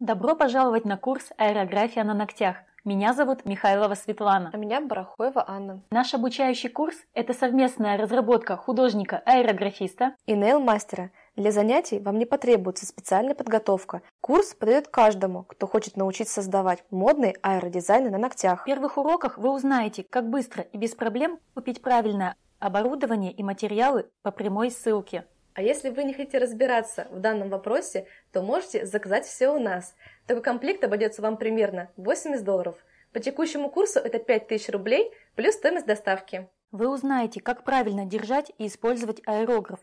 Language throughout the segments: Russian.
Добро пожаловать на курс «Аэрография на ногтях». Меня зовут Михайлова Светлана. А меня Барахоева Анна. Наш обучающий курс – это совместная разработка художника-аэрографиста и нейл-мастера. Для занятий вам не потребуется специальная подготовка. Курс подойдет каждому, кто хочет научиться создавать модные аэродизайны на ногтях. В первых уроках вы узнаете, как быстро и без проблем купить правильное оборудование и материалы по прямой ссылке. А если вы не хотите разбираться в данном вопросе, то можете заказать все у нас. Такой комплект обойдется вам примерно 80 долларов. По текущему курсу это 5000 рублей плюс стоимость доставки. Вы узнаете, как правильно держать и использовать аэрограф.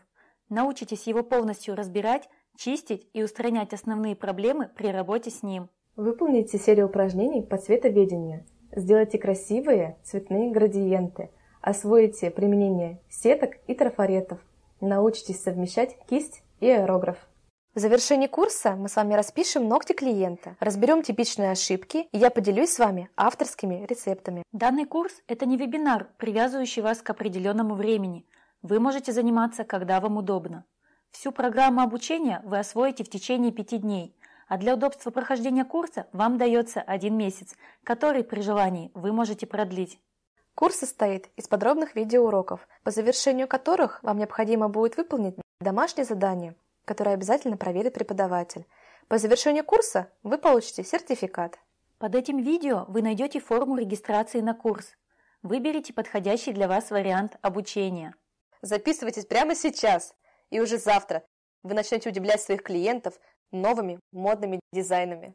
Научитесь его полностью разбирать, чистить и устранять основные проблемы при работе с ним. Выполните серию упражнений по цветоведению. Сделайте красивые цветные градиенты. Освоите применение сеток и трафаретов – Научитесь совмещать кисть и аэрограф. В завершении курса мы с вами распишем ногти клиента, разберем типичные ошибки, и я поделюсь с вами авторскими рецептами. Данный курс – это не вебинар, привязывающий вас к определенному времени. Вы можете заниматься, когда вам удобно. Всю программу обучения вы освоите в течение пяти дней, а для удобства прохождения курса вам дается один месяц, который при желании вы можете продлить. Курс состоит из подробных видеоуроков, по завершению которых вам необходимо будет выполнить домашнее задание, которое обязательно проверит преподаватель. По завершению курса вы получите сертификат. Под этим видео вы найдете форму регистрации на курс. Выберите подходящий для вас вариант обучения. Записывайтесь прямо сейчас, и уже завтра вы начнете удивлять своих клиентов новыми модными дизайнами.